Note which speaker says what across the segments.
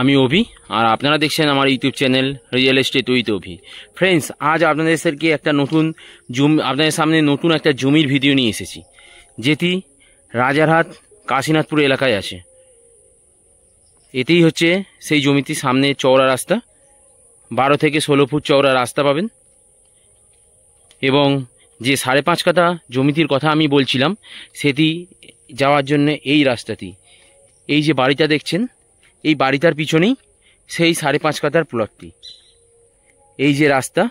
Speaker 1: আমি অভি আর আপনারা দেখছেন আমার YouTube channel real estate with Abhi friends আজ আপনাদের স্যারকে একটা নতুন জুম আপনাদের সামনে নতুন একটা জমির ভিডিও নিয়ে এসেছি যেটি রাজারহাট কাশীনাথপুর এলাকায় আছে এতেই হচ্ছে সেই জমিটি সামনে চওড়া রাস্তা বারো থেকে ষোলো ফুট চওড়া রাস্তা পাবেন এবং যে সাড়ে পাঁচ কাটা জমিটির কথা আমি বলছিলাম সেটি যাওয়ার জন্য এই রাস্তাটি এই যে বাড়িটা দেখছেন এই বাড়িটার পিছনেই সেই সাড়ে পাঁচ কাতার প্লটটি এই যে রাস্তা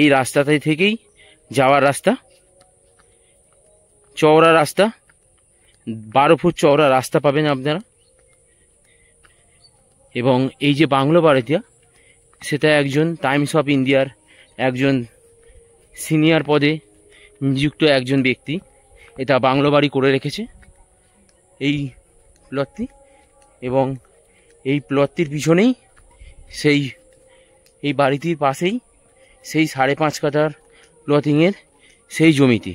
Speaker 1: এই রাস্তাটা থেকেই যাওয়ার রাস্তা চওড়া রাস্তা বারো ফুট চওড়া রাস্তা পাবেন আপনারা এবং এই যে বাংলো বাড়িটা সেটা একজন টাইমস অফ ইন্ডিয়ার একজন সিনিয়র পদে নিযুক্ত একজন ব্যক্তি এটা বাংলো বাড়ি করে রেখেছে এই প্লটটি এবং এই প্লটটির পিছনেই সেই এই বাড়িটির পাশেই সেই সাড়ে পাঁচ কাটার প্লটিংয়ের সেই জমিটি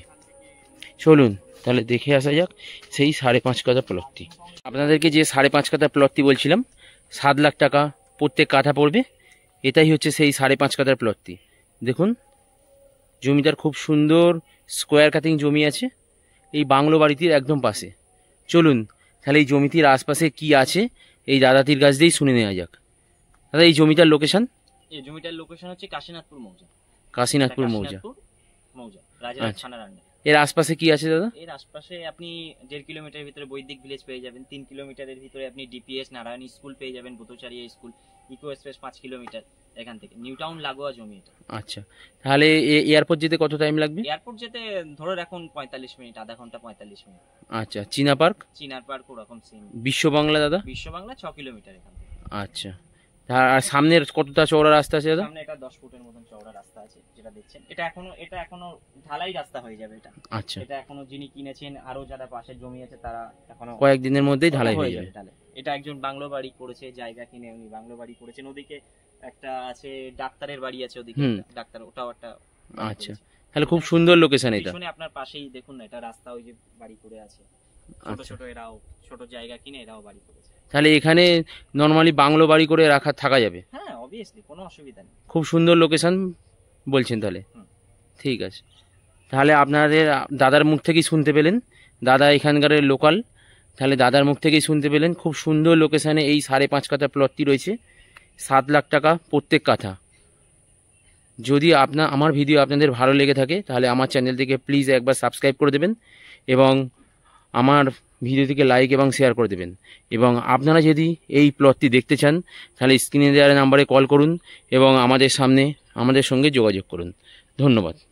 Speaker 1: চলুন তাহলে দেখে আসা যাক সেই সাড়ে পাঁচ কাটা প্লটটি আপনাদেরকে যে সাড়ে পাঁচ কাটা প্লটটি বলছিলাম সাত লাখ টাকা প্রত্যেক কাঠা পড়বে এটাই হচ্ছে সেই সাড়ে পাঁচ কাটার প্লটটি দেখুন জমিটার খুব সুন্দর স্কোয়ার কাটিং জমি আছে এই বাংলো বাড়িটির একদম পাশে চলুন তাহলে এই জমিটির আশপাশে কি আছে এই দাদাতির কাছ দিয়েই শুনে নেওয়া যাক দাদা এই জমিটার লোকেশন
Speaker 2: এই জমিটার লোকেশন হচ্ছে কাশীনাথপুর মৌজা কাশীনাথপুর মৌজা মৌজা রাজা আচ্ছা। থানার এর আশপাশে কি আছে দাদা এর আশপাশে আপনি দেড় কিলোমিটারের ভিতরে বৈদিক ভিলেজ পেয়ে যাবেন তিন কিলোমিটারের ভিতরে আপনি ডিপিএস নারায়ণ স্কুল পেয়ে যাবেন বুতচারিয়া স্কুল ইকো এক্সপ্রেস পাঁচ কিলোমিটার এখান থেকে নিউ টাউন লাগোয়া জমি এটা
Speaker 1: আচ্ছা তাহলে এয়ারপোর্ট যেতে কত টাইম লাগবে
Speaker 2: এয়ারপোর্ট যেতে ধরো এখন 45 মিনিট আধা ঘন্টা 45 মিনিট
Speaker 1: আচ্ছা চীনা পার্ক
Speaker 2: চীনা পার্ক ওরকম সেম বিশ্ব বাংলা দাদা বিশ্ব বাংলা 6 কিলোমিটার এখান
Speaker 1: থেকে আচ্ছা আর সামনের কতটা চওড়া রাস্তা আছে দাদা
Speaker 2: সামনে এটা 10 ফুটের মতন চওড়া রাস্তা আছে যেটা দেখছেন এটা এখনো এটা এখনো ঢালাই রাস্তা হয়ে যাবে এটা আচ্ছা এটা এখনো যিনি কিনেছেন আরো যারা পাশে জমি আছে তারা এখনো কয়েকদিনের মধ্যেই ঢালাই হয়ে যাবে এটা একজন বাংলো বাড়ি করেছে জায়গা কিনে উনি বাংলো বাড়ি করেছেন ওদিকে একটা আছে ডাক্তারের বাড়ি আছে ওদিকে ডাক্তার ওটাও একটা আচ্ছা
Speaker 1: তাহলে খুব সুন্দর লোকেশন এটা পিছনে
Speaker 2: আপনার পাশেই দেখুন না এটা রাস্তা ওই যে বাড়ি করে আছে ছোট আচ্ছা। ছোট এরাও ছোট জায়গা কিনে এরাও বাড়ি করেছে
Speaker 1: তাহলে এখানে নর্মালি বাংলো বাড়ি করে রাখা থাকা যাবে
Speaker 2: হ্যাঁ অবভিয়াসলি কোনো অসুবিধা নেই
Speaker 1: খুব সুন্দর লোকেশন বলছেন তাহলে ঠিক আছে তাহলে আপনাদের দাদার মুখ থেকেই শুনতে পেলেন দাদা এখানকার লোকাল তাহলে দাদার মুখ থেকেই শুনতে পেলেন খুব সুন্দর লোকেশানে এই সাড়ে পাঁচ কাতা প্লটটি রয়েছে সাত লাখ টাকা প্রত্যেক কাঠা যদি আপনার আমার ভিডিও আপনাদের ভালো লেগে থাকে তাহলে আমার চ্যানেল থেকে প্লিজ একবার সাবস্ক্রাইব করে দেবেন এবং আমার ভিডিওটিকে লাইক এবং শেয়ার করে দেবেন এবং আপনারা যদি এই প্লটটি দেখতে চান তাহলে স্ক্রিনে দেওয়ার নাম্বারে কল করুন এবং আমাদের সামনে আমাদের সঙ্গে যোগাযোগ করুন ধন্যবাদ